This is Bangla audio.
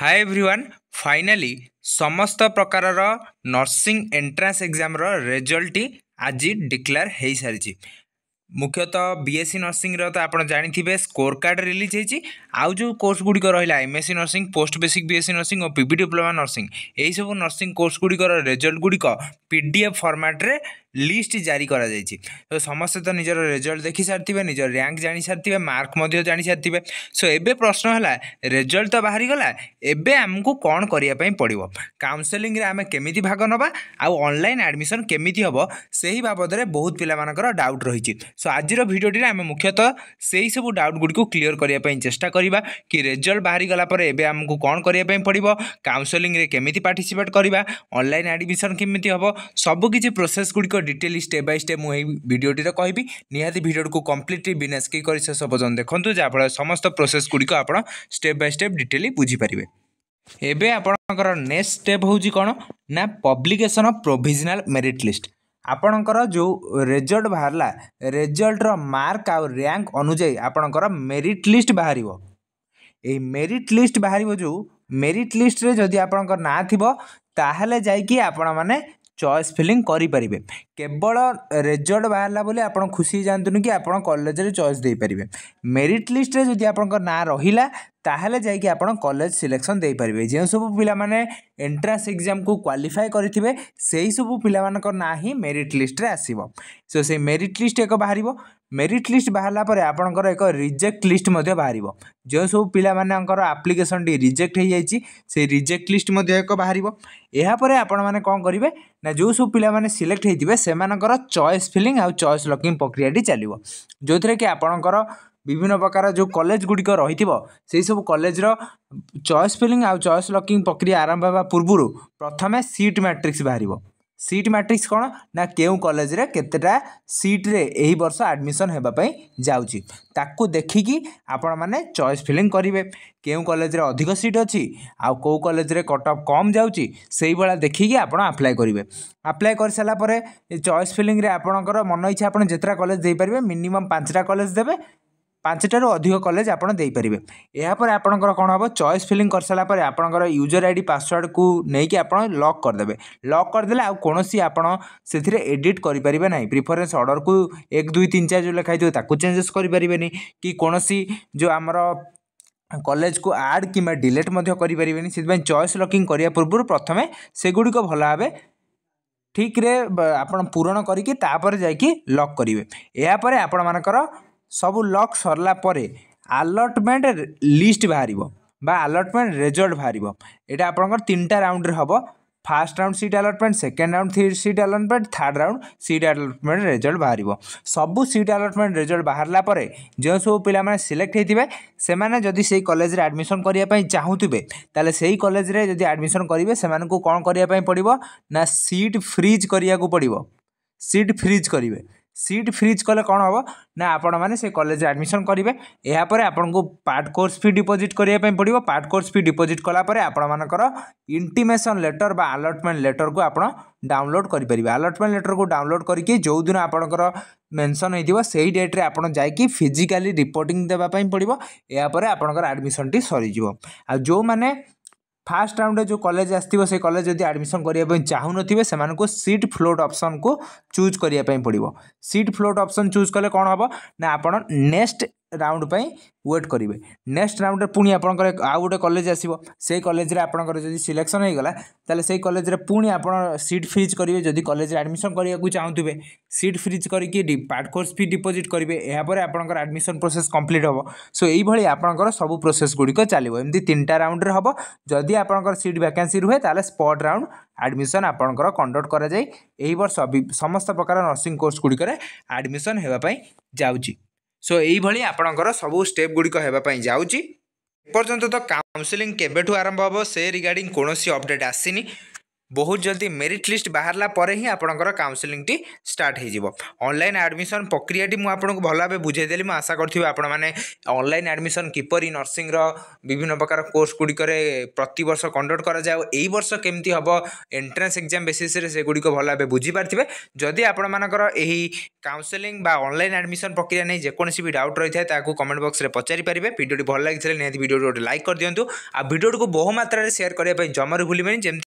हाय एवरीवन फाइनली समस्त प्रकारର নার্সিং এন্ট्रेंस एग्जामର রেজাল্ট আজি ডিক্লেয়ার হই সারিচি মুখ্যত বিএসসি নার্সিং ৰ তা আপোন জানি থিবে স্কোর কার্ড ৰিলিজ হৈচি আৰু যো কোর্স গুডি কৰিলা MSc nursing post basic BSc nursing আৰু পিপিডি প্লামান নার্সিং এই সব নার্সিং কোর্স গুডি কৰা রেজাল্ট গুডি কা পিডিএফ ফৰমটৰে লিষ্ট জারি করা যাইছি তো সমস্ত তো নিজের রেজল্ট দেখি সারিবে নিজের র্যাঙ্ক জানি সারিবে মার্ক মধ্যে জানি সারিবে সো এবে প্রশ্ন হলা রেজল্ট তো বাহারি গলা এবে আমাকে কোণ করিয়া পাই পড়িব কাউন্সেলিং রে আমি কেমিতি ভাগ নবা আউ অনলাইন আডমিশন কেমিতি হব সেই বাবদরে বহুত পিলামানকৰ ডাউট রহিছি সো আজিৰ ভিডিওটিৰে আমি মুখ্যতঃ সেই সব ডাউট গুড়িকু ক্লিয়ার করিয়া পাই চেষ্টা করিবা কি রেজল্ট বাহারি গলা পরে এবে আমাকে কোণ করিয়া পাই পড়িব কাউন্সেলিং রে কেমিতি পার্টিসিপেট করিবা অনলাইন আডমিশন কেমিতি হব সবু কিছু প্রসেস গুড়িক ডিটেল স্টেপ বাই স্টেপ ମୁଁ ଏହି ଭିଡ଼ିଓଟିରେ କହିବି ନିହାତି ଭିଡ଼ିଓଟିକୁ କମ୍ପ୍ଲିଟଲି ବିନା ସ୍କିପ୍ କରି ଶେଷ ପର୍ଯ୍ୟନ୍ତ ଦେଖନ୍ତୁ ଯାହାଫଳରେ ସମସ୍ତ ପ୍ରୋସେସ୍ ଗୁଡ଼ିକ ଆପଣ ଷ୍ଟେପ୍ ବାଇ ଷ୍ଟେପ୍ ଡିଟେଲି ବୁଝିପାରିବେ ଏବେ ଆପଣଙ୍କର ନେକ୍ସଟ ଷ୍ଟେପ୍ ହେଉଛି କ'ଣ ନା publication of provisional merit list ଆପଣଙ୍କର ଯେଉଁ ରେଜଲ୍ଟ ବାହାରିଲା ରେଜଲ୍ଟର ମାର୍କ ଆଉ ର୍ୟାଙ୍କ ଅନୁଯାୟୀ ଆପଣଙ୍କର ମେରିଟ୍ ଲିଷ୍ଟ ବାହାରିବ ଏହି ମେରିଟ୍ ଲିଷ୍ଟ ବାହାରିବ ଯେଉଁ ମେରିଟ୍ ଲିଷ୍ଟରେ ଯଦି ଆପଣଙ୍କ ନାଁ ଥିବ ତାହେଲେ ଯାଇକି ଆପଣମାନେ ଚଏସ୍ ଫିଲିଂ କରିପାରିବେ କେବଳ ରେଜଲ୍ଟ ବାହାରିଲା ବୋଲି ଆପଣ ଖୁସି ହେଇଯାଆନ୍ତୁନି କି ଆପଣ କଲେଜରେ ଚଏସ୍ ଦେଇପାରିବେ ମେରିଟ୍ ଲିଷ୍ଟରେ ଯଦି ଆପଣଙ୍କ ନାଁ ରହିଲା ତାହେଲେ ଯାଇକି ଆପଣ କଲେଜ ସିଲେକ୍ସନ୍ ଦେଇପାରିବେ ଯେଉଁ ସବୁ ପିଲାମାନେ ଏଣ୍ଟ୍ରାନ୍ସ ଏକ୍ଜାମକୁ କ୍ୱାଲିଫାଏ କରିଥିବେ ସେହିସବୁ ପିଲାମାନଙ୍କ ନାଁ ହିଁ ମେରିଟ୍ ଲିଷ୍ଟରେ ଆସିବ ସୋ ସେଇ ମେରିଟ୍ ଲିଷ୍ଟ ଏକ ବାହାରିବ ମେରିଟ୍ ଲିଷ୍ଟ ବାହାରିଲା ପରେ ଆପଣଙ୍କର ଏକ ରିଜେକ୍ଟ ଲିଷ୍ଟ ମଧ୍ୟ ବାହାରିବ ଯେଉଁ ସବୁ ପିଲାମାନଙ୍କର ଆପ୍ଲିକେସନ୍ଟି ରିଜେକ୍ଟ ହୋଇଯାଇଛି ସେଇ ରିଜେକ୍ଟ ଲିଷ୍ଟ ମଧ୍ୟ ଏକ ବାହାରିବ ଏହାପରେ ଆପଣମାନେ କ'ଣ କରିବେ ନା ଯେଉଁ ସବୁ ପିଲାମାନେ ସିଲେକ୍ଟ ହେଇଥିବେ ସେମାନଙ୍କର ଚଏସ୍ ଫିଲିଂ ଆଉ ଚଏସ୍ ଲକିଂ ପ୍ରକ୍ରିୟାଟି ଚାଲିବ ଯେଉଁଥିରେ କି ଆପଣଙ୍କର ବିଭିନ୍ନ ପ୍ରକାର ଯେଉଁ କଲେଜ ଗୁଡ଼ିକ ରହିଥିବ ସେହିସବୁ କଲେଜର ଚଏସ୍ ଫିଲିଂ ଆଉ ଚଏସ୍ ଲକିଂ ପ୍ରକ୍ରିୟା ଆରମ୍ଭ ହେବା ପୂର୍ବରୁ ପ୍ରଥମେ ସିଟ୍ ମ୍ୟାଟ୍ରିକ୍ସ ବାହାରିବ সিট ম্যাট্রিক্স କ'ଣ ନା କେଉଁ କଲେଜରେ କେତେଟା ସିଟ୍ରେ ଏହି ବର୍ଷ ଆଡ଼ମିସନ୍ ହେବା ପାଇଁ ଯାଉଛି ତାକୁ ଦେଖିକି ଆପଣମାନେ ଚଏସ୍ ଫିଲିଂ କରିବେ କେଉଁ କଲେଜରେ ଅଧିକ ସିଟ୍ ଅଛି ଆଉ କେଉଁ କଲେଜରେ କଟ୍ ଅଫ୍ କମ୍ ଯାଉଛି ସେଇଭଳିଆ ଦେଖିକି ଆପଣ ଆପ୍ଲାଏ କରିବେ ଆପ୍ଲାଏ କରିସାରିଲା ପରେ ଚଏସ୍ ଫିଲିଂରେ ଆପଣଙ୍କର ମନ ଇଚ୍ଛା ଆପଣ ଯେତେଟା କଲେଜ ଦେଇପାରିବେ ମିନିମମ୍ ପାଞ୍ଚଟା କଲେଜ ଦେବେ ପାଞ୍ଚଟାରୁ ଅଧିକ କଲେଜ ଆପଣ ଦେଇପାରିବେ ଏହାପରେ ଆପଣଙ୍କର କ'ଣ ହେବ ଚଏସ୍ ଫିଲିଂ କରିସାରିଲା ପରେ ଆପଣଙ୍କର ୟୁଜର୍ ଆଇ ଡ଼ି ପାସୱାର୍ଡ଼କୁ ନେଇକି ଆପଣ ଲକ୍ କରିଦେବେ ଲକ୍ କରିଦେଲେ ଆଉ କୌଣସି ଆପଣ ସେଥିରେ ଏଡ଼ିଟ୍ କରିପାରିବେ ନାହିଁ ପ୍ରିଫରେନ୍ସ ଅର୍ଡ଼ରକୁ ଏକ ଦୁଇ ତିନି ଚାରି ଯେଉଁ ଲେଖା ହେଇଥିବ ତାକୁ ଚେଞ୍ଜେସ୍ କରିପାରିବେନି କି କୌଣସି ଯେଉଁ ଆମର କଲେଜକୁ ଆଡ଼୍ କିମ୍ବା ଡିଲେଟ୍ ମଧ୍ୟ କରିପାରିବେନି ସେଥିପାଇଁ ଚଏସ୍ ଲକିଂ କରିବା ପୂର୍ବରୁ ପ୍ରଥମେ ସେଗୁଡ଼ିକ ଭଲ ଭାବେ ଠିକ୍ରେ ଆପଣ ପୂରଣ କରିକି ତାପରେ ଯାଇକି ଲକ୍ କରିବେ ଏହାପରେ ଆପଣମାନଙ୍କର ସବୁ ଲକ୍ ସରିଲା ପରେ ଆଲଟମେଣ୍ଟ ଲିଷ୍ଟ ବାହାରିବ ବା ଆଲଟମେଣ୍ଟ ରେଜଲ୍ଟ ବାହାରିବ ଏଇଟା ଆପଣଙ୍କର ତିନିଟା ରାଉଣ୍ଡରେ ହେବ first round seat allotment second round seat allotment third round seat allotment result বাহার সবু সিট আলটমেন্ট রেজল্ট বাহারা পরে যে সব পিলা সিলেক্ট হয়ে সে যদি সেই কলেজে আডমিশন করা চাহুবে তাহলে সেই কলেজে যদি আডমিশন করবে সে কম করা পড়ব না সিট ফ্রিজ করা পড়ব সিট ফ্রিজ করবে ସିଟ୍ ଫ୍ରିଜ୍ କଲେ କ'ଣ ହେବ ନା ଆପଣମାନେ ସେ କଲେଜରେ ଆଡ଼ମିସନ୍ କରିବେ ଏହାପରେ ଆପଣଙ୍କୁ ପାର୍ଟ କୋର୍ସ ଫି ଡିପୋଜିଟ୍ କରିବା ପାଇଁ ପଡ଼ିବ ପାର୍ଟ କୋର୍ସ ଫି ଡିପୋଜିଟ୍ କଲାପରେ ଆପଣମାନଙ୍କର ଇଣ୍ଟିମେସନ୍ ଲେଟର୍ ବା ଆଲଟମେଣ୍ଟ ଲେଟର୍କୁ ଆପଣ ଡାଉନଲୋଡ଼୍ କରିପାରିବେ ଆଲଟମେଣ୍ଟ ଲେଟର୍କୁ ଡାଉନଲୋଡ଼୍ କରିକି ଯେଉଁଦିନ ଆପଣଙ୍କର ମେନସନ୍ ହୋଇଥିବ ସେଇ ଡେଟ୍ରେ ଆପଣ ଯାଇକି ଫିଜିକାଲି ରିପୋର୍ଟିଂ ଦେବା ପାଇଁ ପଡ଼ିବ ଏହାପରେ ଆପଣଙ୍କର ଆଡ଼ମିସନ୍ଟି ସରିଯିବ ଆଉ ଯେଉଁମାନେ फास्ट राउंड जो कलेज आसो से कलेज जब आडमिशन करवाई चाहून थे से सीट फ्लोट अप्सन को चूज करने पड़ो सीट फ्लोट अप्सन चूज कले कौन हम ना आपड़ नेक्स्ट ରାଉଣ୍ଡ ପାଇଁ ୱେଟ୍ କରିବେ ନେକ୍ସଟ ରାଉଣ୍ଡରେ ପୁଣି ଆପଣଙ୍କର ଆଉ ଗୋଟେ କଲେଜ ଆସିବ ସେଇ କଲେଜରେ ଆପଣଙ୍କର ଯଦି ସିଲେକ୍ସନ୍ ହେଇଗଲା ତାହେଲେ ସେଇ କଲେଜରେ ପୁଣି ଆପଣ ସିଟ୍ ଫ୍ରିଜ୍ କରିବେ ଯଦି କଲେଜରେ ଆଡ଼ମିସନ୍ କରିବାକୁ ଚାହୁଁଥିବେ ସିଟ୍ ଫ୍ରିଜ୍ କରିକି ପାର୍ଟ କୋର୍ସ ଫି ଡିପୋଜିଟ୍ କରିବେ ଏହାପରେ ଆପଣଙ୍କର ଆଡ଼ମିସନ୍ ପ୍ରୋସେସ୍ କମ୍ପ୍ଲିଟ୍ ହେବ ସୋ ଏଇଭଳି ଆପଣଙ୍କର ସବୁ ପ୍ରୋସେସ୍ ଗୁଡ଼ିକ ଚାଲିବ ଏମିତି ତିନିଟା ରାଉଣ୍ଡରେ ହେବ ଯଦି ଆପଣଙ୍କର ସିଟ୍ ଭ୍ୟାକାନ୍ସି ରୁହେ ତାହେଲେ ସ୍ପଟ୍ ରାଉଣ୍ଡ ଆଡ଼ମିସନ୍ ଆପଣଙ୍କର କଣ୍ଡକ୍ଟ କରାଯାଇ ଏହି ବର୍ଷ ସମସ୍ତ ପ୍ରକାର ନର୍ସିଂ କୋର୍ସ ଗୁଡ଼ିକରେ ଆଡ଼ମିସନ୍ ହେବା ପାଇଁ ଯାଉଛି ସୋ ଏଇଭଳି ଆପଣଙ୍କର ସବୁ ଷ୍ଟେପ୍ ଗୁଡ଼ିକ ହେବା ପାଇଁ ଯାଉଛି ଏପର୍ଯ୍ୟନ୍ତ ତ କାଉନସିଲିଂ କେବେଠୁ ଆରମ୍ଭ ହେବ ସେ ରିଗାର୍ଡ଼ିଂ କୌଣସି ଅପଡ଼େଟ୍ ଆସିନି ବହୁତ ଜଲ୍ଦି ମେରିଟ୍ ଲିଷ୍ଟ ବାହାରିଲା ପରେ ହିଁ ଆପଣଙ୍କର କାଉନ୍ସେଲିଂଟି ଷ୍ଟାର୍ଟ ହୋଇଯିବ ଅନଲାଇନ୍ ଆଡ଼ମିସନ୍ ପ୍ରକ୍ରିୟାଟି ମୁଁ ଆପଣଙ୍କୁ ଭଲ ଭାବେ ବୁଝାଇଦେଲି ମୁଁ ଆଶା କରିଥିବି ଆପଣମାନେ ଅନଲାଇନ୍ ଆଡ଼ମିସନ୍ କିପରି ନର୍ସିଂର ବିଭିନ୍ନ ପ୍ରକାର କୋର୍ସ ଗୁଡ଼ିକରେ ପ୍ରତିବର୍ଷ କଣ୍ଡକ୍ଟ କରାଯାଉ ଏଇ ବର୍ଷ କେମିତି ହେବ ଏଣ୍ଟ୍ରାନ୍ସ ଏକ୍ଜାମ୍ ବେସିସ୍ରେ ସେଗୁଡ଼ିକ ଭଲ ଭାବେ ବୁଝିପାରିଥିବେ ଯଦି ଆପଣମାନଙ୍କର ଏହି କାଉନସେଲିଂ ବା ଅନଲାଇନ୍ ଆଡ଼ମିସନ୍ ପ୍ରକ୍ରିୟା ନେଇ ଯେକୌଣସି ବି ଡାଉଟ୍ ରହିଥାଏ ତାକୁ କମେଣ୍ଟ ବକ୍ସରେ ପଚାରି ପାରିବେ ଭିଡ଼ିଓଟି ଭଲ ଲାଗିଥିଲେ ନିହାତି ଭିଡ଼ିଓଟି ଗୋଟେ ଲାଇକ୍ କରିଦିଅନ୍ତୁ ଆଉ ଭିଡ଼ିଓଟିକୁ ବହୁ ମାତ୍ରାରେ ସେୟାର କରିବା ପାଇଁ ଜମାରୁ ଭୁଲିବେନି ଯେମିତି